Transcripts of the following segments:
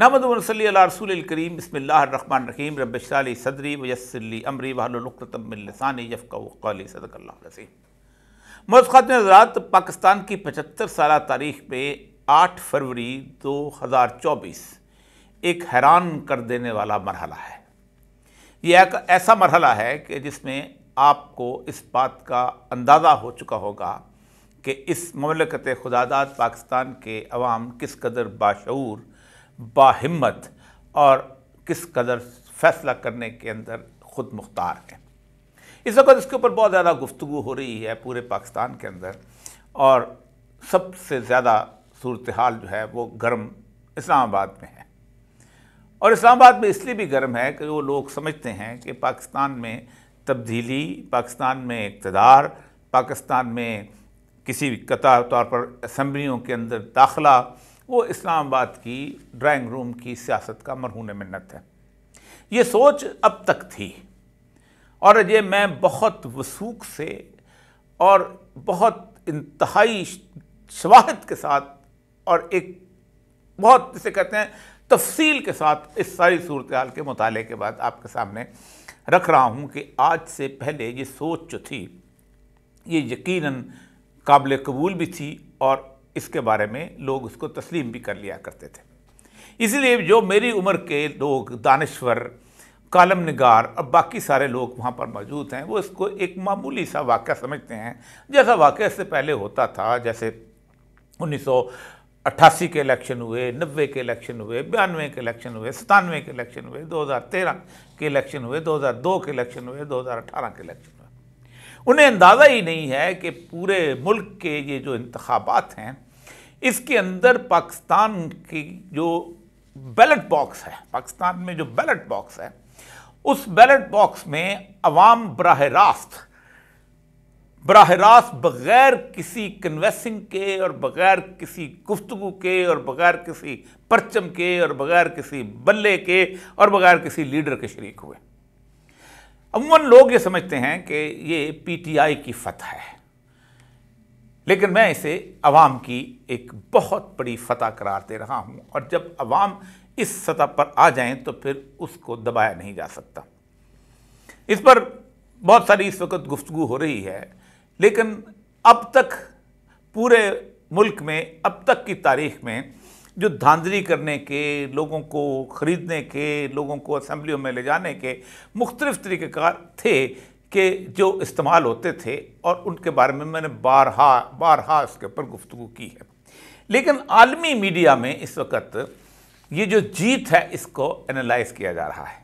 नामदसली रसूल करीम रन रहीम रबाल सदरी वयसली अमरी वालतमिलसानी यफ़ी सदक़ल्लासीम मौज हजरात पाकिस्तान की पचहत्तर साल तारीख में आठ फरवरी दो हज़ार चौबीस एक हैरान कर देने वाला मरहला है ये एक ऐसा मरहला है कि जिसमें आपको इस बात का अंदाज़ा हो चुका होगा कि इस ममलकत खुदादाद पाकिस्तान के अवाम किस कदर बाशूर बाहिम्मत और किस कदर फैसला करने के अंदर खुद मुख्तार हैं इस वक्त इसके ऊपर बहुत ज़्यादा गुफ्तु हो रही है पूरे पाकिस्तान के अंदर और सबसे ज़्यादा सूरत हाल जो है वो गर्म इस्लामाबाद में है और इस्लामाबाद में इसलिए भी गर्म है कि वो लोग समझते हैं कि पाकिस्तान में तब्दीली पाकिस्तान में इकतदार पाकिस्तान में किसी भी कतार तौर पर असम्बलियों के अंदर दाखला वो इस्लामाबाद की ड्राइंग रूम की सियासत का मरहून मन्नत है ये सोच अब तक थी और ये मैं बहुत वसूख से और बहुत इंतहाई शवाहद के साथ और एक बहुत जिसे कहते हैं तफसील के साथ इस सारी सूरत हाल के मुताले के बाद आपके सामने रख रहा हूँ कि आज से पहले ये सोच जो थी ये यकीनन काबिल कबूल भी थी और इसके बारे में लोग उसको तस्लीम भी कर लिया करते थे इसलिए जो मेरी उम्र के लोग दानश्वर कालम नगार और बाकी सारे लोग वहाँ पर मौजूद हैं वो इसको एक मामूली सा वाक़ समझते हैं जैसा वाक़ से पहले होता था जैसे उन्नीस अट्ठासी के इलेक्शन हुए नब्बे के इलेक्शन हुए बयानवे के इलेक्शन हुए सतानवे के इलेक्शन हुए 2013 के इलेक्शन हुए 2002 के इलेक्शन हुए 2018 के इलेक्शन हुए उन्हें अंदाज़ा ही नहीं है कि पूरे मुल्क के ये जो इंतबात हैं इसके अंदर पाकिस्तान की जो बैलेट बॉक्स है पाकिस्तान में जो बैलेट बॉक्स है उस बैलेट बॉक्स में अवाम बरह रास्त बरह रास्त बग़ैर किसी कन्वेसिंग के और बग़ैर किसी गुफ्तु के और बग़ैर किसी परचम के और बग़ैर किसी बल्ले के और बग़ैर किसी लीडर के शरीक हुए अमूमन लोग ये समझते हैं कि ये पीटीआई की फतह है लेकिन मैं इसे अवाम की एक बहुत बड़ी फतह करार दे रहा हूँ और जब अवाम इस सतह पर आ जाएं तो फिर उसको दबाया नहीं जा सकता इस पर बहुत सारी इस वक्त गुफ्तु हो रही है लेकिन अब तक पूरे मुल्क में अब तक की तारीख में जो धांधली करने के लोगों को ख़रीदने के लोगों को असम्बलियों में ले जाने के मुख्तलिफ़ तरीक़ेकार थे के जो इस्तेमाल होते थे और उनके बारे में मैंने बारहा बारहा इसके ऊपर गुफ्तु की है लेकिन आलमी मीडिया में इस वक्त ये जो जीत है इसको एनालाइज किया जा रहा है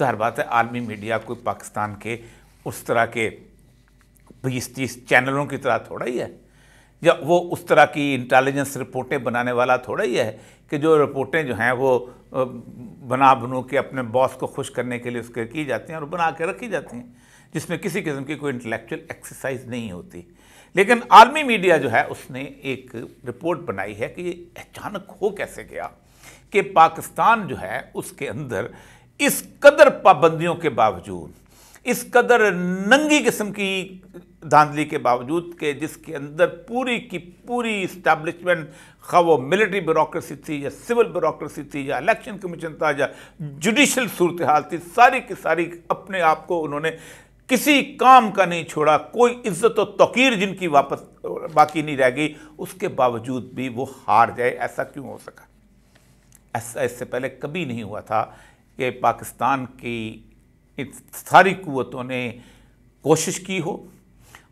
ज़हर बात है आलमी मीडिया कोई पाकिस्तान के उस तरह के बीस तीस चैनलों की तरह थोड़ा ही है या वो उस तरह की इंटेलिजेंस रिपोर्टें बनाने वाला थोड़ा ही है कि जो रिपोर्टें जो हैं वो बना बनू के अपने बॉस को खुश करने के लिए उसके की जाती हैं और बना के रखी जाती हैं जिसमें किसी किस्म की कोई इंटेलेक्चुअल एक्सरसाइज नहीं होती लेकिन आर्मी मीडिया जो है उसने एक रिपोर्ट बनाई है कि ये अचानक हो कैसे गया कि पाकिस्तान जो है उसके अंदर इस कदर पाबंदियों के बावजूद इस कदर नंगी किस्म की धांधली के बावजूद के जिसके अंदर पूरी की पूरी इस्टेब्लिशमेंट खा वो मिलिट्री ब्यूरोसी थी या सिविल ब्यूरोसी थी या इलेक्शन कमीशन था या जुडिशल सूरत हाल थी सारी की सारी अपने आप को उन्होंने किसी काम का नहीं छोड़ा कोई इज्जत और तकीर जिनकी वापस बाकी नहीं रह गई उसके बावजूद भी वो हार जाए ऐसा क्यों हो सका ऐसा इससे पहले कभी नहीं हुआ था कि पाकिस्तान की सारी कुतों ने कोशिश की हो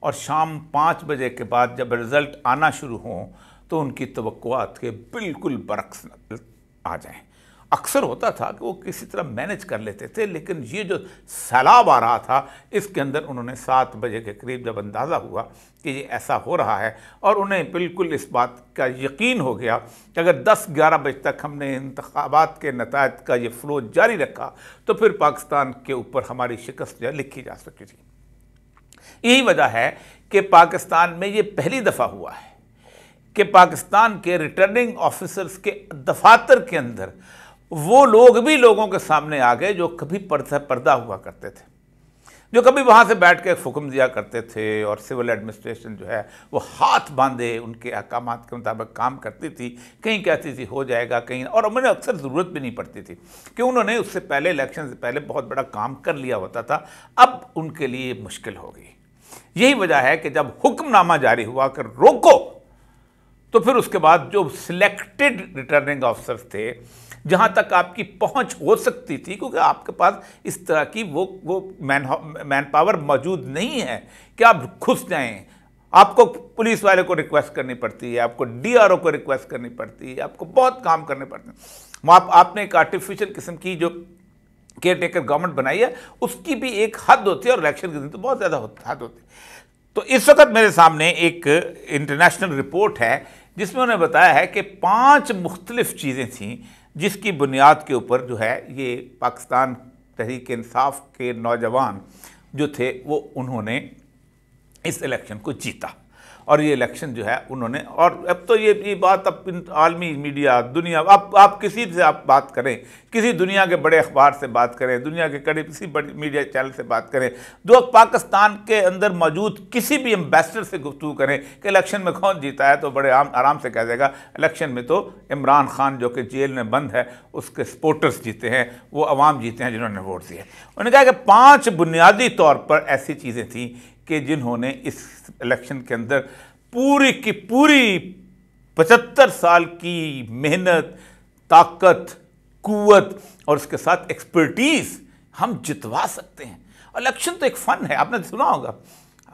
और शाम पाँच बजे के बाद जब रिज़ल्ट आना शुरू हो तो उनकी तो के बिल्कुल बरक्स आ जाएं अक्सर होता था कि वो किसी तरह मैनेज कर लेते थे लेकिन ये जो सैलाब आ रहा था इसके अंदर उन्होंने सात बजे के करीब जब अंदाज़ा हुआ कि ये ऐसा हो रहा है और उन्हें बिल्कुल इस बात का यकीन हो गया कि अगर 10-11 बजे तक हमने इंतबात के नतज का ये फ्लो जारी रखा तो फिर पाकिस्तान के ऊपर हमारी शिकस्त लिखी जा सकती थी यही वजह है कि पाकिस्तान में ये पहली दफ़ा हुआ है कि पाकिस्तान के रिटर्निंग ऑफिसर्स के दफातर के अंदर वो लोग भी लोगों के सामने आ गए जो कभी पर्दा पर्दा हुआ करते थे जो कभी वहाँ से बैठ के हुक्म दिया करते थे और सिविल एडमिनिस्ट्रेशन जो है वो हाथ बांधे उनके अहकाम के मुताबिक काम करती थी कहीं कहती थी हो जाएगा कहीं और उन्हें अक्सर ज़रूरत भी नहीं पड़ती थी कि उन्होंने उससे पहले इलेक्शन से पहले बहुत बड़ा काम कर लिया होता था अब उनके लिए मुश्किल हो गई यही वजह है कि जब हुक्मनामा जारी हुआ कर रोको तो फिर उसके बाद जो सिलेक्टेड रिटर्निंग ऑफिसर्स थे जहाँ तक आपकी पहुँच हो सकती थी क्योंकि आपके पास इस तरह की वो वो मैन मैन पावर मौजूद नहीं है कि आप घुस जाएँ आपको पुलिस वाले को रिक्वेस्ट करनी पड़ती है आपको डीआरओ को रिक्वेस्ट करनी पड़ती है आपको बहुत काम करने पड़ते हैं आप आपने एक आर्टिफिशियल किस्म की जो केयर टेकर गवर्नमेंट बनाई है उसकी भी एक हद होती है और इलेक्शन के दिन तो बहुत ज़्यादा हद होती है तो इस वक्त मेरे सामने एक इंटरनेशनल रिपोर्ट है जिसमें उन्होंने बताया है कि पांच मुख्तलिफ चीज़ें थीं जिसकी बुनियाद के ऊपर जो है ये पाकिस्तान तहरीक इंसाफ के नौजवान जो थे वो उन्होंने इस इलेक्शन को जीता और ये इलेक्शन जो है उन्होंने और अब तो ये ये बात अब आलमी मीडिया दुनिया आप आप किसी से आप बात करें किसी दुनिया के बड़े अखबार से बात करें दुनिया के कड़े किसी बड़े मीडिया चैनल से बात करें जो पाकिस्तान के अंदर मौजूद किसी भी एम्बेसडर से गुफ्तु करें कि इलेक्शन में कौन जीता है तो बड़े आम आराम से कह देगा इलेक्शन में तो इमरान खान जो कि जेल में बंद है उसके सपोर्टर्स जीते हैं वो आवाम जीते हैं जिन्होंने वोट दिए उन्होंने कहा कि पाँच बुनियादी तौर पर ऐसी चीज़ें थी कि जिन्होंने इस इलेक्शन के अंदर पूरी की पूरी पचहत्तर साल की मेहनत ताकत कुत और उसके साथ एक्सपर्टीज़ हम जितवा सकते हैं इलेक्शन तो एक फ़न है आपने सुना होगा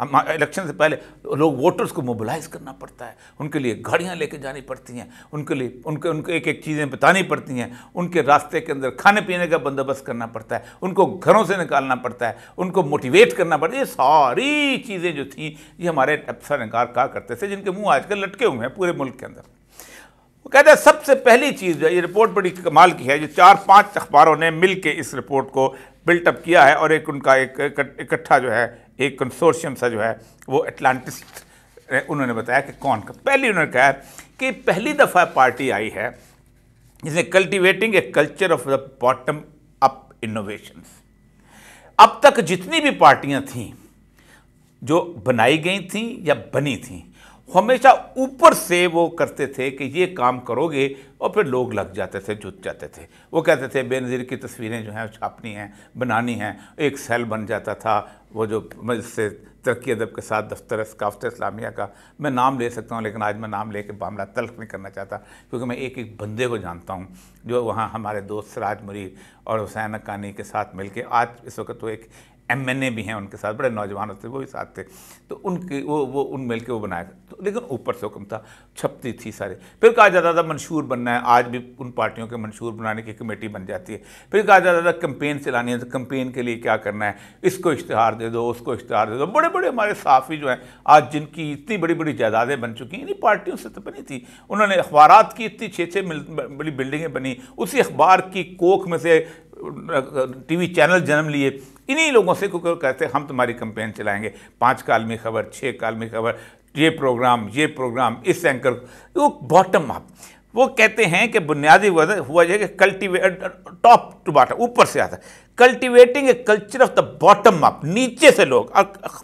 हम इलेक्शन से पहले लोग वोटर्स को मोबिलाइज करना पड़ता है उनके लिए गाड़ियाँ लेके जानी पड़ती हैं उनके लिए उनके उनको एक एक चीज़ें बतानी पड़ती हैं उनके रास्ते के अंदर खाने पीने का बंदोबस्त करना पड़ता है उनको घरों से निकालना पड़ता है उनको मोटिवेट करना पड़ता है ये सारी चीज़ें जो थी ये हमारे अफसर नकार कहा करते थे जिनके मुँह आजकल लटके हुए हैं पूरे मुल्क के अंदर वो कहते हैं सबसे पहली चीज़ जो है ये रिपोर्ट बड़ी कमाल की है जो चार पाँच अखबारों ने मिल के इस रिपोर्ट को बिल्टअप किया है और एक उनका एक इकट्ठा जो है एक कंसोर्शियम सा जो है वो अटलांटिस उन्होंने बताया कि कौन का पहली उन्होंने कहा कि पहली दफ़ा पार्टी आई है जिसने cultivating a culture of the bottom up innovation अब तक जितनी भी पार्टियां थीं जो बनाई गई थीं या बनी थीं हमेशा ऊपर से वो करते थे कि ये काम करोगे और फिर लोग लग जाते थे जुट जाते थे वो कहते थे बेनज़ीर की तस्वीरें जो हैं छापनी हैं बनानी हैं एक सेल बन जाता था वो जो से तरक्की अदब के साथ दफ्तर सकाफत इस्लामिया का मैं नाम ले सकता हूँ लेकिन आज मैं नाम लेके मामला तल्ख नहीं करना चाहता क्योंकि मैं एक एक बंदे को जानता हूँ जो वहाँ हमारे दोस्त राज मुरीद और हुसैन अकानी के साथ मिलके आज इस वक्त वो तो एक एमएनए भी हैं उनके साथ बड़े नौजवान होते वो भी साथ थे तो उनके वो वो उन मिल के वो बनाया था तो लेकिन ऊपर से हुक्म था छपती थी सारे फिर कहा जाता था मंशूर बनना है आज भी उन पार्टियों के मंशूर बनाने की कमेटी बन जाती है फिर कहा जाता था कंपेन चलानी है तो कंपेन के लिए क्या करना है इसको इश्तहार दे दो उसको इश्तहार दे दो बड़े बड़े हमारे साफ़ी जो हैं आज जिनकी इतनी बड़ी बड़ी जायदादें बन चुकी हैं इन्हीं पार्टियों से तो बनी थी उन्होंने अखबार की इतनी छः छः बड़ी बिल्डिंगें बनी उसी अखबार की कोख में से टीवी चैनल जन्म लिए इन्हीं लोगों से क्योंकि कहते हम तुम्हारी कंपेन चलाएंगे पाँच काल में खबर छः काल में खबर ये प्रोग्राम ये प्रोग्राम इस एंकर वो बॉटम अप वो कहते हैं कि बुनियादी वजह हुआ जाए कि कल्टिवेट टॉप टू बॉटम ऊपर से आता है cultivating a culture of the bottom up नीचे से लोग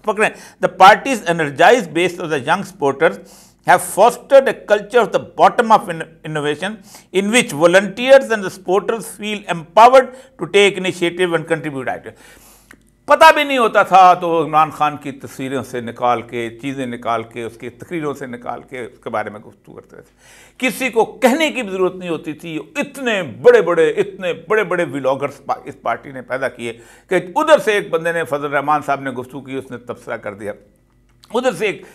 पकड़ें the parties energize based of the young supporters have fostered a culture of the bottom up in innovation in which volunteers and the supporters feel empowered to take initiative and contribute at पता भी नहीं होता था तो इमरान खान की तस्वीरों से निकाल के चीज़ें निकाल के उसकी तकरीरों से निकाल के उसके बारे में गुफ्तु करते थे किसी को कहने की भी ज़रूरत नहीं होती थी इतने बड़े बड़े इतने बड़े बड़े व्लॉगर्स इस पार्टी ने पैदा किए कि उधर से एक बंदे ने फजल रहमान साहब ने गुफ्तु की उसने तबसरा कर दिया उधर से एक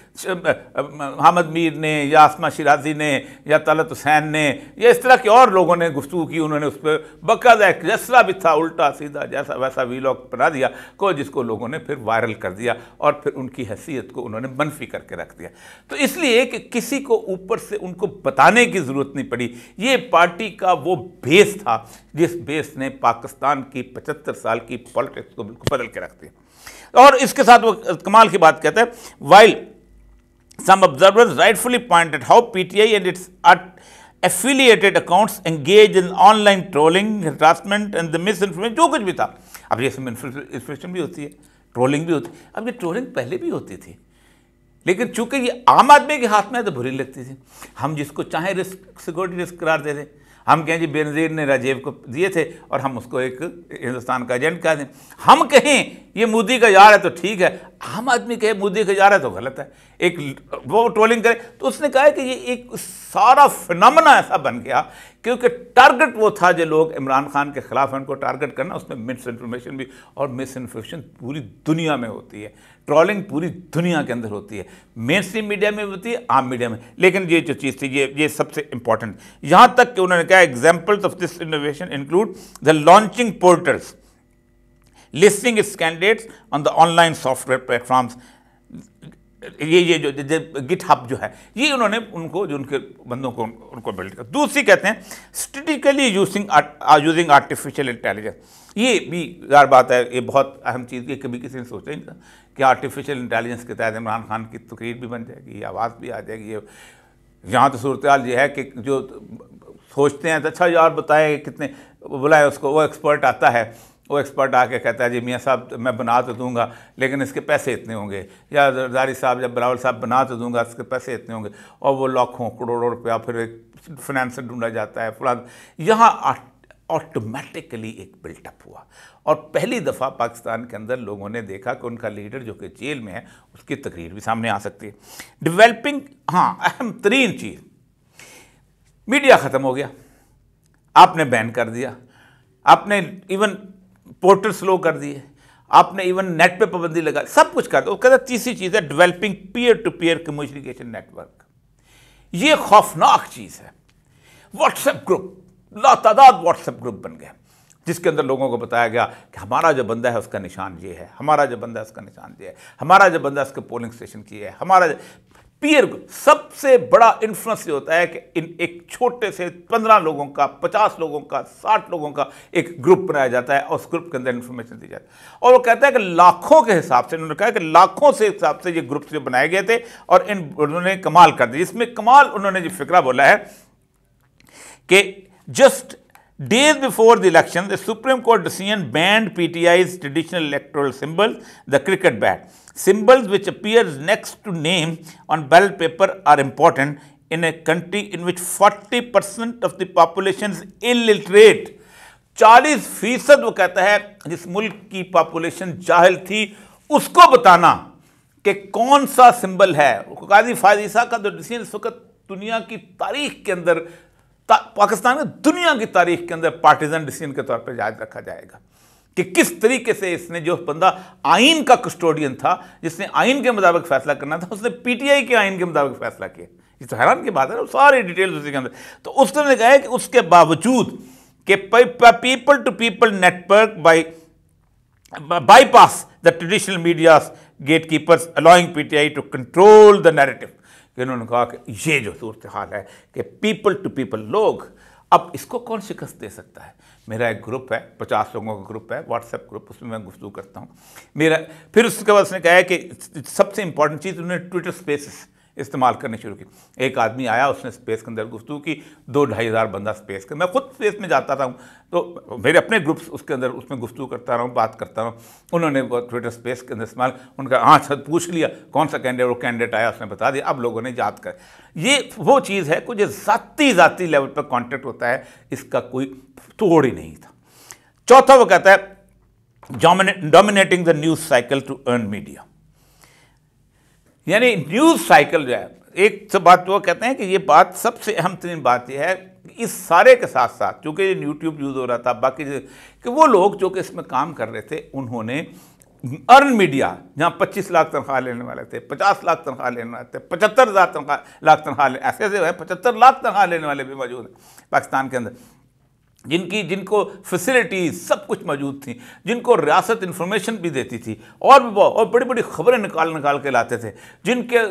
हामद मीर ने या आसमा शराजी ने या तलत हुसैन ने या इस तरह के और लोगों ने गुफ्तु की उन्होंने उस पर बकायदा एक जसरा भी था उल्टा सीधा जैसा वैसा वीलॉग बना दिया को जिसको लोगों ने फिर वायरल कर दिया और फिर उनकी हैसियत को उन्होंने मनफी करके रख दिया तो इसलिए कि किसी को ऊपर से उनको बताने की ज़रूरत नहीं पड़ी ये पार्टी का वो बेस था जिस बेस ने पाकिस्तान की पचहत्तर साल की पॉलिटिक्स को बिल्कुल बदल के रख दिया और इसके साथ वो कमाल की बात कहते हैं while some observer rightfully pointed how P T I and its affiliated accounts engage in online trolling harassment and the misinformation जो कुछ भी था अब ये इन्फॉर्मेशन भी होती है ट्रोलिंग भी होती है अब ये ट्रोलिंग पहले भी होती थी लेकिन चूंकि ये आम आदमी के हाथ में है तो बुरी लगती थी हम जिसको चाहे रिस्क सिक्योरिटी रिस्क करार दे दें हम कहें जी बेनज़ीर ने राजीव को दिए थे और हम उसको एक हिंदुस्तान का एजेंट कह दें हम कहें ये मोदी का यार है तो ठीक है आम आदमी कहे मोदी के जा रहा है तो गलत है एक वो ट्रोलिंग करे तो उसने कहा कि ये एक सारा फिनमना ऐसा बन गया क्योंकि टारगेट वो था जो लोग इमरान खान के खिलाफ उनको टारगेट करना उसमें मिस इन्फॉर्मेशन भी और मिस इन्फॉर्मेशन पूरी दुनिया में होती है ट्रोलिंग पूरी दुनिया के अंदर होती है मेन स्ट्रीम मीडिया में होती है आम मीडिया में लेकिन ये जो चीज़ थी ये ये सबसे इंपॉर्टेंट यहाँ तक कि उन्होंने कहा examples of this innovation include the launching portals listing its candidates on the online software platforms ये ये जो गिट हब जो है ये उन्होंने उनको जो उनके बंदों को उनको बिल्ड कर दूसरी कहते हैं strategically using using artificial intelligence ये भी यार बात है ये बहुत अहम चीज़ है कभी किसी ने सोचा ही नहीं था कि आर्टिफिशियल इंटेलिजेंस के तहत इमरान खान की तकरीर भी बन जाएगी आवाज़ भी आ जाएगी ये यहाँ तो सूरत हाल ये है कि जो सोचते हैं तो अच्छा यार बताए कितने बुलाए उसको वो एक्सपर्ट आता है वो एक्सपर्ट आके कहता है जी मियाँ साहब मैं बना तो दूंगा लेकिन इसके पैसे इतने होंगे या जरदारी साहब या बरावल साहब बना तो दूंगा इसके पैसे इतने होंगे और वो लाखों करोड़ों रुपया फिर एक फाइनेंसर ढूंढा जाता है फलान यहाँ ऑटोमेटिकली एक बिल्टअप हुआ और पहली दफ़ा पाकिस्तान के अंदर लोगों ने देखा कि उनका लीडर जो कि जेल में है उसकी तकरीर भी सामने आ सकती है डिवेलपिंग हाँ अहम तरीन चीज़ मीडिया ख़त्म हो गया आपने बैन कर दिया आपने इवन पोर्टल स्लो कर दिए आपने इवन नेट पे पाबंदी लगा सब कुछ कर दो कहता तीसरी चीज़ है developing peer to peer communication network ये खौफनाक चीज़ है व्हाट्सएप ग्रुप लातादाद व्हाट्सएप ग्रुप बन गए जिसके अंदर लोगों को बताया गया कि हमारा जो बंदा है उसका निशान ये है हमारा जो बंदा है उसका निशान ये है हमारा जो बंदा है उसके पोलिंग स्टेशन की है हमारा पीयर ग्रुप सबसे बड़ा इन्फ्लुएंस ये होता है कि इन एक छोटे से पंद्रह लोगों का पचास लोगों का साठ लोगों का एक ग्रुप बनाया जाता है और उस ग्रुप के अंदर इन्फॉर्मेशन दी जाती है और वो कहता है कि लाखों के हिसाब से उन्होंने कहा कि लाखों से हिसाब से ये ग्रुप्स जो बनाए गए थे और इन उन्होंने कमाल कर दिया इसमें कमाल उन्होंने जो फिक्रा बोला है कि just days before the election the Supreme Court decision banned PTI's traditional electoral symbol the cricket bat Symbols which appears next to name on ballot paper are important in a country in which 40% of the population is illiterate. 40 फीसद वो कहता है जिस मुल्क की population जाहिल थी उसको बताना कि कौन सा सिंबल है काजी फाजिसा का जो डिसीजन इस वक्त दुनिया की तारीख के अंदर पाकिस्तान में दुनिया की तारीख के अंदर पार्टीजन डिसीजन के तौर पर जायज रखा जाएगा कि किस तरीके से इसने जो बंदा आइन का कस्टोडियन था जिसने आइन के मुताबिक फैसला करना था उसने पीटीआई के आइन के मुताबिक फैसला किया ये तो हैरान की बात है ना सारी डिटेल्स उसी के अंदर तो उसने कहा है कि उसके बावजूद कि people to people network by bypass bypass the traditional media's gatekeepers, allowing PTI to control the narrative. इन्होंने कहा कि ये जो सूरत हाल है कि पीपल टू पीपल लोग अब इसको कौन शिकस्त दे सकता है मेरा एक ग्रुप है पचास लोगों का ग्रुप है व्हाट्सएप ग्रुप उसमें मैं गुफ्तु करता हूँ मेरा फिर उसके बाद उसने कहा कि सबसे इंपॉर्टेंट चीज़ उन्होंने ट्विटर स्पेसिस इस्तेमाल करने शुरू की एक आदमी आया उसने स्पेस के अंदर गुफ्तु की दो ढाई हज़ार बंदा स्पेस के मैं खुद स्पेस में जाता था तो मेरे अपने ग्रुप्स उसके अंदर उसमें गुफ्तु करता रहा हूँ बात करता रहा हूँ उन्होंने ट्विटर स्पेस के अंदर इस्तेमाल उनका हाँ सर पूछ लिया कौन सा कैंडिडेट वो कैंडिडेट आया उसने बता दिया अब लोगों ने याद कर ये वो चीज़ है कुछ ज़ाती ज़ाती लेवल पर कॉन्टेक्ट होता है इसका कोई तोड़ ही नहीं था चौथा वो कहता है dominating the news cycle to earn media यानी न्यूज़ साइकिल जो है एक सब बात वो कहते हैं कि ये बात सबसे अहम तरीन बात यह है इस सारे के साथ साथ चूँकि यूट्यूब यूज़ हो रहा था बाकी कि वो लोग जो कि इसमें काम कर रहे थे उन्होंने अर्न मीडिया जहाँ 25 लाख तनख्वाह लेने वाले थे 50 लाख तनख्वाह लेने वाले थे पचहत्तर हज़ार तनख्वाह लाख तनख्वाह ऐसे ऐसे है पचहत्तर लाख तनख्वाह लेने वाले भी मौजूद हैं पाकिस्तान के अंदर जिनकी जिनको फैसिलिटीज़ सब कुछ मौजूद थी जिनको रियासत इन्फॉर्मेशन भी देती थी और भी और बड़ी बड़ी खबरें निकाल निकाल के लाते थे जिनके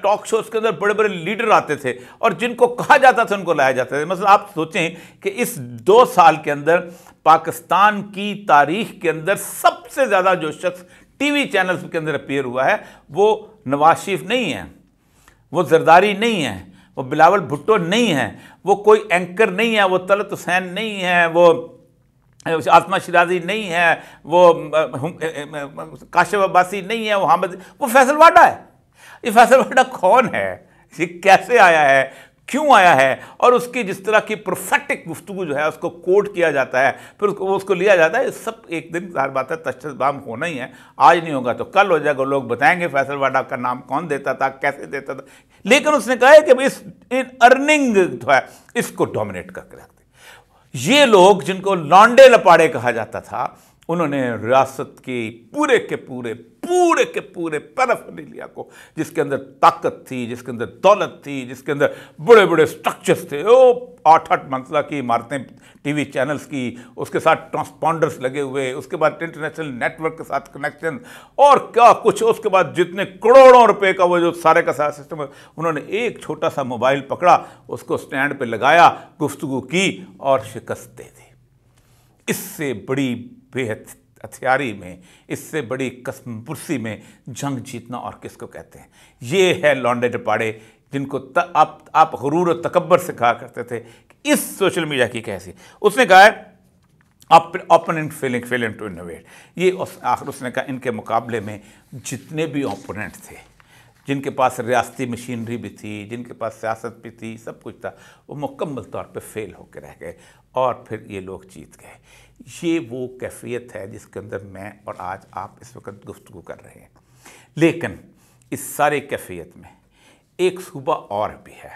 टॉक शोज़ के अंदर बड़े बड़े लीडर आते थे और जिनको कहा जाता था उनको लाया जाता था मतलब आप सोचें कि इस दो साल के अंदर पाकिस्तान की तारीख के अंदर सबसे ज़्यादा जो शख्स वी चैनल्स के अंदर अपेयर हुआ है वो नवाज शरीफ नहीं है वो जरदारी नहीं है वो बिलावल भुट्टो नहीं है वो कोई एंकर नहीं है वो तलत हुसैन नहीं है वो आत्मा शिराजी नहीं है वो काशिफ अब्बासी नहीं है वो हामद वो फैसल वाडा है ये फैसल वाडा कौन है ये कैसे आया है क्यों आया है और उसकी जिस तरह की परफेक्टिक गुफ्तु जो है उसको कोट किया जाता है फिर उसको उसको लिया जाता है सब एक दिन हर बात है तशबाम होना ही है आज नहीं होगा तो कल हो जाएगा लोग बताएंगे फैसल वाडा का नाम कौन देता था कैसे देता था लेकिन उसने कहा है कि इस इन अर्निंग जो है इसको डोमिनेट करके रखते ये लोग जिनको लॉन्डे लपाड़े कहा जाता था उन्होंने रियासत की पूरे के पूरे पूरे के पूरे पैराफेलिया को जिसके अंदर ताकत थी जिसके अंदर दौलत थी जिसके अंदर बड़े बड़े स्ट्रक्चर्स थे ओ आठ आठ मंजिला की इमारतें टीवी चैनल्स की उसके साथ ट्रांसपॉन्डर्स लगे हुए उसके बाद इंटरनेशनल नेटवर्क के साथ कनेक्शन और क्या कुछ उसके बाद जितने करोड़ों रुपए का वो जो सारे का सारा सिस्टम उन्होंने एक छोटा सा मोबाइल पकड़ा उसको स्टैंड पर लगाया गुफ्तगु की और शिकस्त दे दी इससे बड़ी बेहद हथियारी में इससे बड़ी कसमपुरसी में जंग जीतना और किसको कहते हैं ये है लॉन्डे टपाड़े जिनको त, आप आप गरूर और तकबर से कहा करते थे इस सोशल मीडिया की कैसी उसने कहा है opponent failing failing to innovate ये आखिर उसने कहा इनके मुकाबले में जितने भी ओपोनेंट थे जिनके पास रियासती मशीनरी भी थी जिनके पास सियासत भी थी सब कुछ था वो मुकम्मल तौर पे फेल होकर रह गए और फिर ये लोग जीत गए ये वो कैफियत है जिसके अंदर मैं और आज आप इस वक्त गुफ्तु कर रहे हैं लेकिन इस सारे कैफियत में एक सूबा और भी है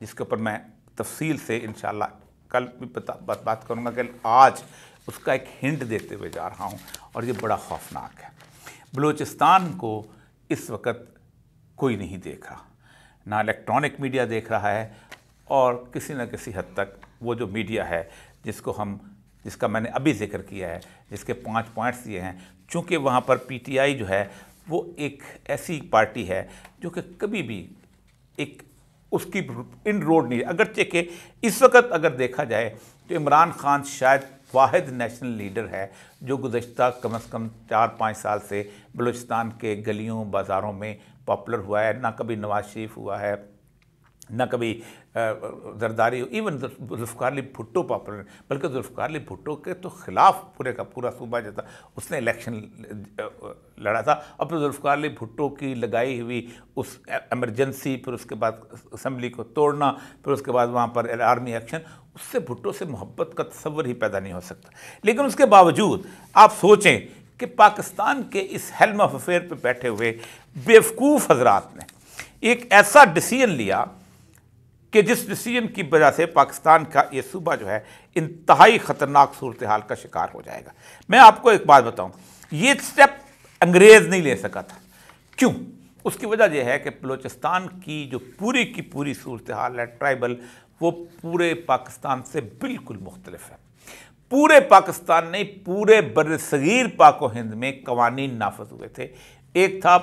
जिसके ऊपर मैं तफसील से इन कल भी बता, बात, बात करूँगा कल आज उसका एक हिंट देते हुए जा रहा हूँ और ये बड़ा खौफनाक है बलूचिस्तान को इस वक्त कोई नहीं देख रहा ना इलेक्ट्रॉनिक मीडिया देख रहा है और किसी न किसी हद तक वो जो मीडिया है जिसको हम जिसका मैंने अभी जिक्र किया है जिसके पांच पॉइंट्स दिए हैं चूँकि वहाँ पर पीटीआई जो है वो एक ऐसी पार्टी है जो कि कभी भी एक उसकी इन रोड नहीं अगर के इस वक्त अगर देखा जाए तो इमरान खान शायद वाद नेशनल लीडर है जो गुज्त कम अज़ कम चार पाँच साल से बलूचिस्तान के गलियों बाज़ारों में पॉपुलर हुआ है ना कभी नवाज शरीफ हुआ है न कभी जरदारी इवन अली भुट्टो पॉपुलर बल्कि अली भुट्टो के तो ख़िलाफ़ पूरे का पूरा सूबा जो था उसने इलेक्शन लड़ा था और फिर तो जुल्फ़ारली भुट्टो की लगाई हुई उस एमरजेंसी फिर उसके बाद असम्बली को तोड़ना फिर उसके बाद वहाँ पर आर्मी एक्शन उससे भुट्टो से मोहब्बत का तस्वर ही पैदा नहीं हो सकता लेकिन उसके बावजूद आप सोचें कि पाकिस्तान के इस हेलम ऑफ अफेयर पर बैठे हुए बेवकूफ़ हजरात ने एक ऐसा डिसीजन लिया कि जिस डिसीजन की वजह से पाकिस्तान का ये सूबा जो है इंतहाई ख़तरनाक सूरत हाल का शिकार हो जाएगा मैं आपको एक बात बताऊँ ये स्टेप अंग्रेज़ नहीं ले सका था क्यों उसकी वजह यह है कि बलोचिस्तान की जो पूरी की पूरी सूरत हाल है ट्राइबल वो पूरे पाकिस्तान से बिल्कुल मुख्तलफ है पूरे पाकिस्तान नहीं पूरे बर सगीर पाको हिंद में कवानी नाफज हुए थे एक था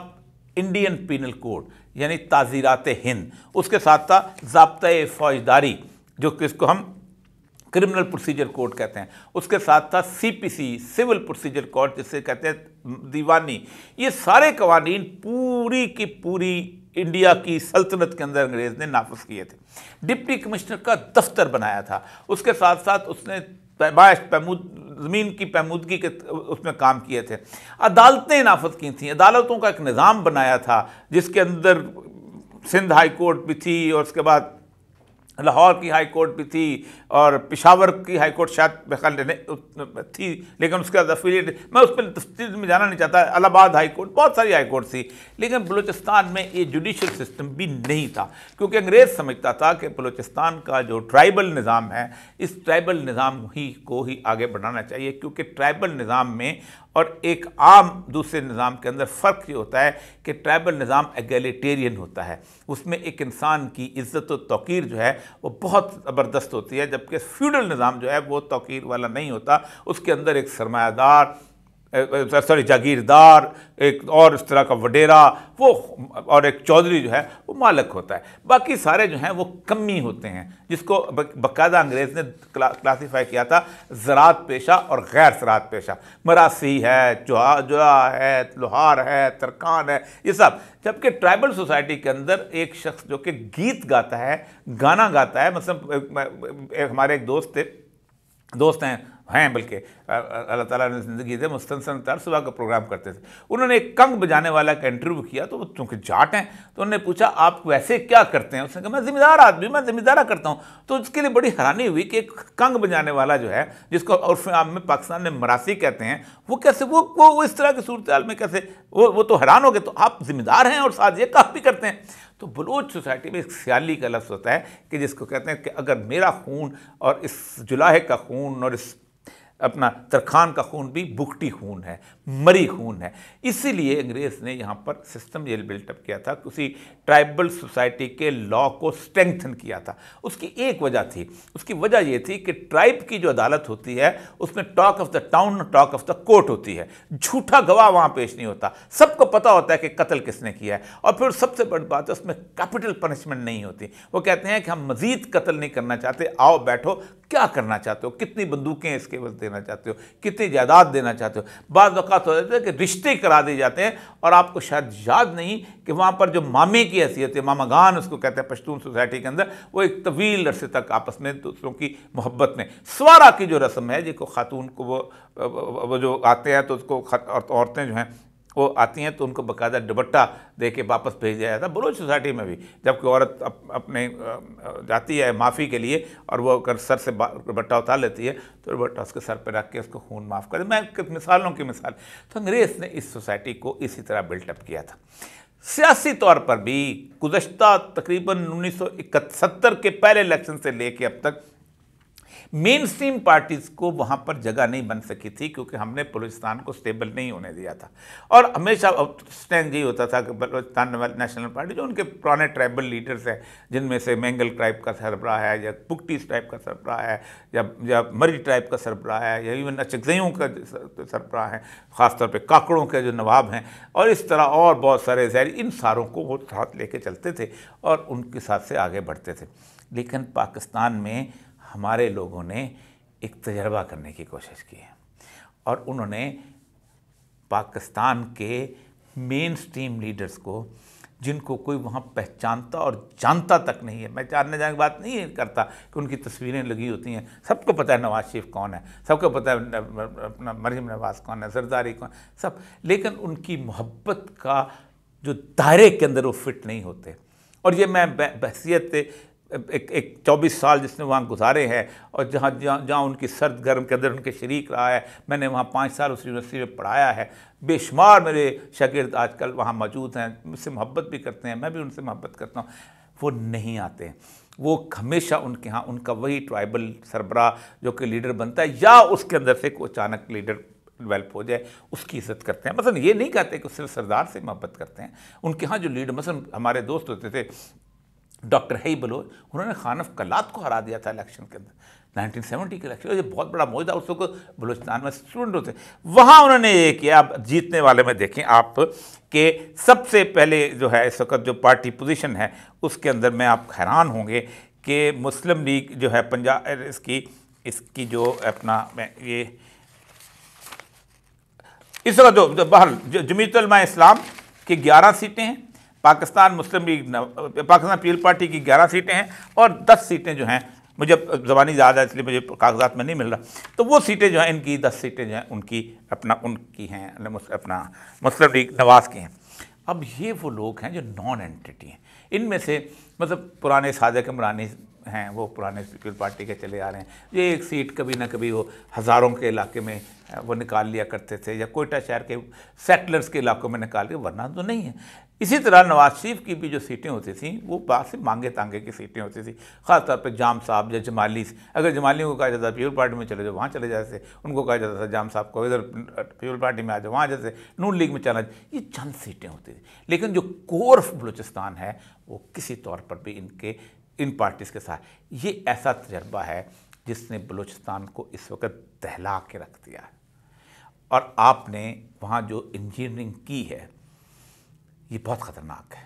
इंडियन पीनल कोड यानी ताज़ीरात हिंद उसके साथ साथ जबता फौजदारी जो किसको हम क्रिमिनल प्रोसीजर कोड कहते हैं उसके साथ साथ सीपीसी सिविल प्रोसीजर कोड जिसे कहते हैं दीवानी ये सारे कवानीन पूरी की पूरी इंडिया की सल्तनत के अंदर अंग्रेज़ ने नाफज किए थे डिप्टी कमिश्नर का दफ्तर बनाया था उसके साथ साथ उसने पैमाइश पैमूद ज़मीन की पैमूदगी के उसमें काम किए थे अदालतें नाफज की थी अदालतों का एक निज़ाम बनाया था जिसके अंदर सिंध हाई कोर्ट भी थी और उसके बाद लाहौर की हाई कोर्ट भी थी और पिशावर की हाई कोर्ट शायद बेखल थी लेकिन उसके बाद अफिलियट मैं उस पर तफ्तीज में जाना नहीं चाहता अलाहाबाद हाई कोर्ट बहुत सारी हाई कोर्ट थी लेकिन बलूचिस्तान में ये जुडिशल सिस्टम भी नहीं था क्योंकि अंग्रेज़ समझता था कि बलूचिस्तान का जो ट्राइबल निज़ाम है इस ट्राइबल निज़ाम ही को ही आगे बढ़ाना चाहिए क्योंकि ट्राइबल निज़ाम में और एक आम दूसरे निज़ाम के अंदर फ़र्क ये होता है कि ट्राइबल निज़ाम एगेलीटेरियन होता है उसमें एक इंसान की इज़्ज़त तोक़ीर जो है वो बहुत ज़बरदस्त होती है जबकि फ्यूडल निज़ाम जो है वो तोक़ीर वाला नहीं होता उसके अंदर एक सरमायादार सॉरी जागीरदार एक और इस तरह का वडेरा वो और एक चौधरी जो है वो मालक होता है बाकी सारे जो हैं वो कमी होते हैं जिसको बकायदा अंग्रेज़ ने क्ला, क्लासीफाई किया था ज़रात पेशा और गैर ज़रात पेशा मरासी है जुहा जुआ है लोहार है तरकान है ये सब जबकि ट्राइबल सोसाइटी के अंदर एक शख्स जो कि गीत गाता है गाना गाता है मतलब हमारे एक दोस्त थे दोस्त हैं हैं बल्कि अल्लाह ताला ने ज़िंदगी दे मुस्तनसन तार सुबह का प्रोग्राम करते थे उन्होंने एक कंग बजाने वाला का इंटरव्यू किया तो वो चूँकि जाट हैं तो उन्होंने पूछा आप वैसे क्या करते हैं उसने कहा मैं ज़िम्मेदार आदमी मैं ज़िम्मेदारा करता हूँ तो उसके लिए बड़ी हैरानी हुई कि एक कंग बजाने वाला जो है जिसको उर्फ आम में पाकिस्तान में मरासी कहते हैं वो कैसे वो वो इस तरह की सूरत में कैसे वो वो तो हैरान हो गए तो आप ज़िम्मेदार हैं और साथ ये काम भी करते हैं तो बलोच सोसाइटी में एक सियाली का लफ्ज़ होता है कि जिसको कहते हैं कि अगर मेरा खून और इस जुलाहे का खून और इस अपना तरखान का खून भी बुकटी खून है मरी खून है इसीलिए अंग्रेज़ ने यहाँ पर सिस्टम ये बिल्टअप किया था उसी ट्राइबल सोसाइटी के लॉ को स्ट्रेंथन किया था उसकी एक वजह थी उसकी वजह ये थी कि ट्राइब की जो अदालत होती है उसमें talk of the town talk of the court होती है झूठा गवाह वहाँ पेश नहीं होता सबको पता होता है कि कत्ल किसने किया है और फिर सबसे बड़ी बात है उसमें कैपिटल पनिशमेंट नहीं होती वो कहते हैं कि हम मज़ीद कत्ल नहीं करना चाहते आओ बैठो क्या करना चाहते हो कितनी बंदूकें इसके वजह देना चाहते हो कितनी जायदाद देना चाहते हो बाद अवत हो जाते हैं कि रिश्ते करा दिए जाते हैं और आपको शायद याद नहीं कि वहाँ पर जो मामे की हैसियत है मामा गान उसको कहते हैं पश्तून सोसाइटी के अंदर वो एक तवील अरसे तक आपस में दूसरों की मोहब्बत में स्वारा की जो रस्म है जिसको खातून को वो वो जो आते हैं तो उसको औरतें जो हैं वो आती हैं तो उनको बकायदा दुबट्टा दे के वापस भेज दिया जाता है बलोच सोसाइटी में भी जबकि औरत अप, अपने जाती है माफ़ी के लिए और वो अगर सर से दुबट्टा उतार लेती है तो दुबट्टा उसके सर पर रख के उसको खून माफ़ कर मैं मिसालों की मिसाल तो अंग्रेज़ ने इस सोसाइटी को इसी तरह बिल्टअप किया था सियासी तौर पर भी गुजशत तकरीबन उन्नीस के पहले इलेक्शन से लेके अब तक मेन स्ट्रीम पार्टीज़ को वहाँ पर जगह नहीं बन सकी थी क्योंकि हमने बलोचिस्तान को स्टेबल नहीं होने दिया था और हमेशा स्टैंड यही होता था कि बलोचिस्तान नेशनल पार्टी जो उनके पुराने ट्राइबल लीडर्स हैं जिनमें से मैंगल ट्राइब का सरबराह है या पुकटीस ट्राइब का सरबराह है या या मरी ट्राइब का सरबराह है या इवन अचगजयों का सरबराह है ख़ासतौर पर काकड़ों के जो नवाब हैं और इस तरह और बहुत सारे जहर इन सारों को वो साथ लेके चलते थे और उनके साथ से आगे बढ़ते थे लेकिन पाकिस्तान में हमारे लोगों ने एक तजर्बा करने की कोशिश की है और उन्होंने पाकिस्तान के मेन स्ट्रीम लीडर्स को जिनको कोई वहाँ पहचानता और जानता तक नहीं है मैं जानने जाने की बात नहीं करता कि उनकी तस्वीरें लगी होती हैं सबको पता है नवाज शरीफ कौन है सबको पता है अपना मरीम नवाज कौन है सरदारी कौन सब लेकिन उनकी मोहब्बत का जो दायरे के अंदर वो फिट नहीं होते और ये मैं बहसीत एक एक चौबीस साल जिसने वहाँ गुजारे हैं और जहाँ जहाँ जहाँ उनकी सर्द गर्म के अंदर उनके शरीक रहा है मैंने वहाँ पाँच साल उस यूनिवर्सिटी में पढ़ाया है बेशुमार मेरे शागिर्द आजकल वहाँ मौजूद हैं मुझसे मोहब्बत भी करते हैं मैं भी उनसे मोहब्बत करता हूँ वो नहीं आते हैं वो हमेशा उनके यहाँ उनका वही ट्राइबल सरबरा जो कि लीडर बनता है या उसके अंदर से कोई अचानक लीडर डिवेल्प हो जाए उसकी इज्जत करते हैं मसलन ये नहीं कहते कि सिर्फ सरदार से मोहब्बत करते हैं उनके यहाँ जो लीडर मसलन हमारे दोस्त होते थे डॉक्टर बलोच उन्होंने खान कलात को हरा दिया था इलेक्शन के अंदर 1970 के इलेक्शन ये बहुत बड़ा मौजूदा उस वक्त बलोचिस्तान में स्टूडेंट होते वहाँ उन्होंने ये किया अब जीतने वाले में देखें आप कि सबसे पहले जो है इस वक्त जो पार्टी पोजिशन है उसके अंदर में आप हैरान होंगे कि मुस्लिम लीग जो है पंजाब इसकी इसकी जो अपना ये इस वक्त जो, जो बहर जमीतलमा इस्लाम की ग्यारह सीटें हैं पाकिस्तान मुस्लिम लीग पाकिस्तान पीपल पार्टी की ग्यारह सीटें हैं और दस सीटें जो हैं मुझे ज़बानी ज़्यादा है इसलिए मुझे कागजात में नहीं मिल रहा तो वो सीटें जो हैं इनकी दस सीटें जो हैं उनकी अपना उनकी हैं मतलब अपना मुस्लिम लीग नवाज़ की हैं अब ये वो लोग हैं जो नॉन एंटिटी हैं इनमें से मतलब पुराने साजक इमरानी हैं वो पुराने पीपल पार्टी के चले आ रहे हैं ये एक सीट कभी ना कभी वो हज़ारों के इलाके में वो निकाल लिया करते थे या कोयटा शहर के सेटलर्स के इलाकों में निकाल लिया वरना तो नहीं है इसी तरह नवाज शरीफ की भी जो सीटें होती थी वो बात से मांगे तांगे की सीटें होती थी खासतौर पर जाम साहब या जमाली अगर जमालियों को कहा जाता पीपल पार्टी में चले जाओ वहाँ चले जाते थे उनको कहा जाता था जाम साहब को इधर पीपल पार्टी में आ जाओ वहाँ जाते नून लीग में चला ये चंद सीटें होती थी लेकिन जो कोर बलूचिस्तान है वो किसी तौर पर भी इनके इन पार्टीज़ के साथ ये ऐसा तजर्बा है जिसने बलूचिस्तान को इस वक्त दहला के रख दिया है और आपने वहाँ जो इंजीनियरिंग की है ये बहुत ख़तरनाक है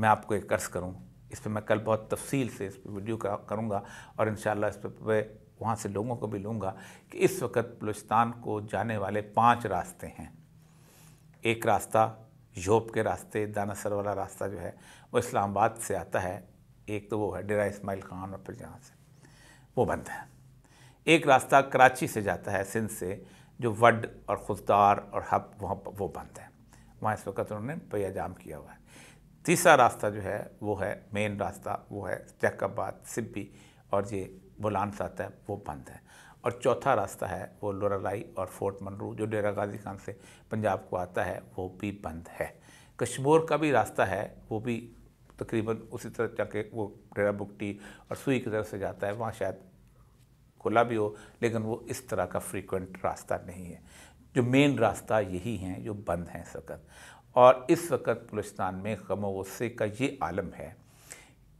मैं आपको एक अर्ज़ करूँ इस पर मैं कल बहुत तफसील से इस पर वीडियो करूँगा और इन इस पर मैं वहाँ से लोगों को भी लूँगा कि इस वक्त बलुस्तान को जाने वाले पाँच रास्ते हैं एक रास्ता योप के रास्ते दानासर वाला रास्ता जो है वो इस्लामाबाद से आता है एक तो वो है डेरा इसमाइल खान और फिर जहाँ से वो बंद है एक रास्ता कराची से जाता है सिंध से जो वड और ख़ुशदार और हब वहाँ वो बंद है वहाँ इस वक्त उन्होंने पहिया जाम किया हुआ है तीसरा रास्ता जो है वो है मेन रास्ता वो है जैकबाद सिब्बी और ये बुलान आता है वो बंद है और चौथा रास्ता है वो लोरालाई और फोर्ट मनरू जो डेरा गाजी खान से पंजाब को आता है वो भी बंद है कश्मोर का भी रास्ता है वो भी तकरीबन उसी तरह जाके वो डेरा बुकटी और सुई की तरफ से जाता है वहाँ शायद खुला भी हो लेकिन वो इस तरह का फ्रीक्वेंट रास्ता नहीं है जो मेन रास्ता यही हैं जो बंद हैं इस वक्त और इस वक्त पुलिसान में गम वस्से का ये आलम है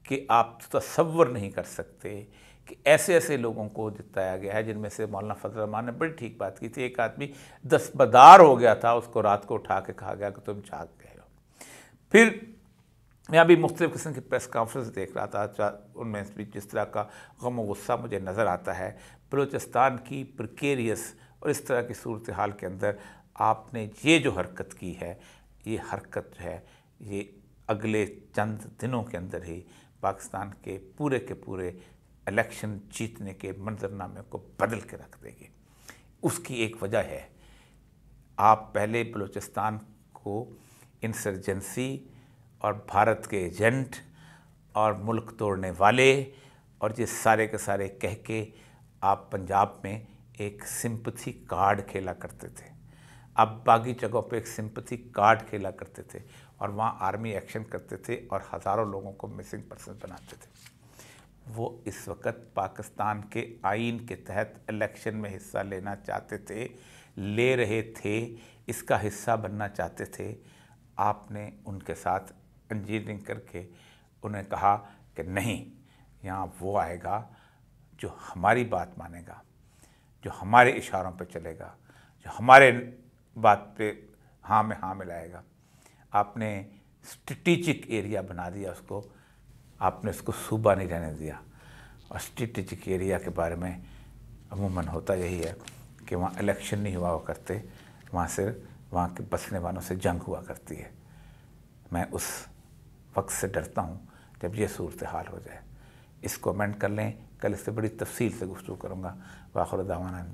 कि आप तस्वर नहीं कर सकते कि ऐसे ऐसे लोगों को जिताया गया है जिनमें से मौलाना फजल रमान ने बड़ी ठीक बात की थी एक आदमी दस्तबदार हो गया था उसको रात को उठा के कहा गया कि तुम जाग गए हो फिर मैं अभी मुख्तु किस्म की प्रेस कॉन्फ्रेंस देख रहा था अच्छा, उनमें भी जिस तरह का गम गुस्सा मुझे नज़र आता है बलूचिस्तान की प्रकेरियस और इस तरह की सूरत हाल के अंदर आपने ये जो हरकत की है ये हरकत जो है ये अगले चंद दिनों के अंदर ही पाकिस्तान के पूरे के पूरे इलेक्शन जीतने के मंजरनामे को बदल के रख देगी उसकी एक वजह है आप पहले बलूचिस्तान को इंसर्जेंसी और भारत के एजेंट और मुल्क तोड़ने वाले और ये सारे के सारे कह के आप पंजाब में एक सिंपथी कार्ड खेला करते थे अब बाकी जगहों पे एक सिंपथी कार्ड खेला करते थे और वहाँ आर्मी एक्शन करते थे और हज़ारों लोगों को मिसिंग पर्सन बनाते थे वो इस वक्त पाकिस्तान के आइन के तहत इलेक्शन में हिस्सा लेना चाहते थे ले रहे थे इसका हिस्सा बनना चाहते थे आपने उनके साथ इंजीनियरिंग करके उन्हें कहा कि नहीं यहाँ वो आएगा जो हमारी बात मानेगा जो हमारे इशारों पर चलेगा जो हमारे बात पे हाँ में हाँ मिलाएगा आपने स्ट्रेटिजिक एरिया बना दिया उसको आपने उसको सूबा नहीं रहने दिया और स्ट्रेटिजिक एरिया के बारे में अमूमन होता यही है कि वहाँ इलेक्शन नहीं हुआ करते वहाँ से वहाँ के बसने वालों से जंग हुआ करती है मैं उस वक्त से डरता हूँ जब ये सूरत हाल हो जाए इसको कमेंट कर लें calles te brinda detalles que a la mano en